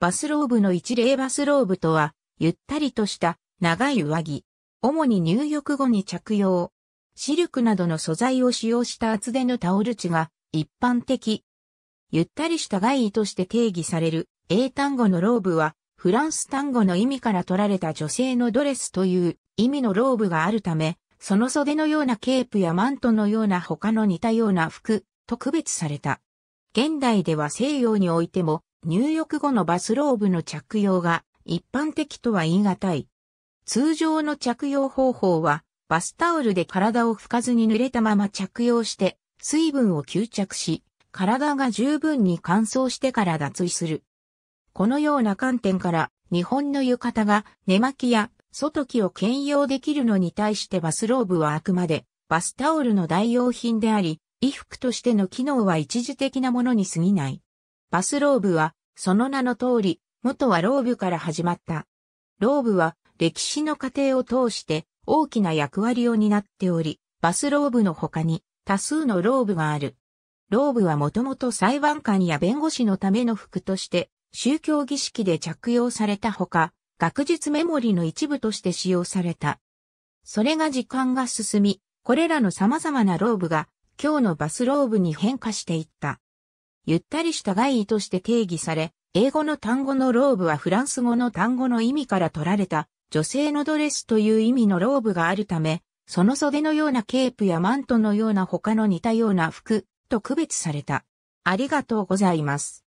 バスローブの一例バスローブとは、ゆったりとした長い上着。主に入浴後に着用。シルクなどの素材を使用した厚手のタオル地が一般的。ゆったりした外衣として定義される英単語のローブは、フランス単語の意味から取られた女性のドレスという意味のローブがあるため、その袖のようなケープやマントのような他の似たような服と区別された。現代では西洋においても入浴後のバスローブの着用が一般的とは言い難い。通常の着用方法は、バスタオルで体を拭かずに濡れたまま着用して、水分を吸着し、体が十分に乾燥してから脱衣する。このような観点から、日本の浴衣が寝巻きや外着を兼用できるのに対してバスローブはあくまで、バスタオルの代用品であり、衣服としての機能は一時的なものに過ぎない。バスローブはその名の通り、元はローブから始まった。ローブは歴史の過程を通して大きな役割を担っており、バスローブの他に多数のローブがある。ローブはもともと裁判官や弁護士のための服として宗教儀式で着用されたほか、学術メモリの一部として使用された。それが時間が進み、これらの様々なローブが今日のバスローブに変化していった。ゆったりした外意として定義され、英語の単語のローブはフランス語の単語の意味から取られた、女性のドレスという意味のローブがあるため、その袖のようなケープやマントのような他の似たような服と区別された。ありがとうございます。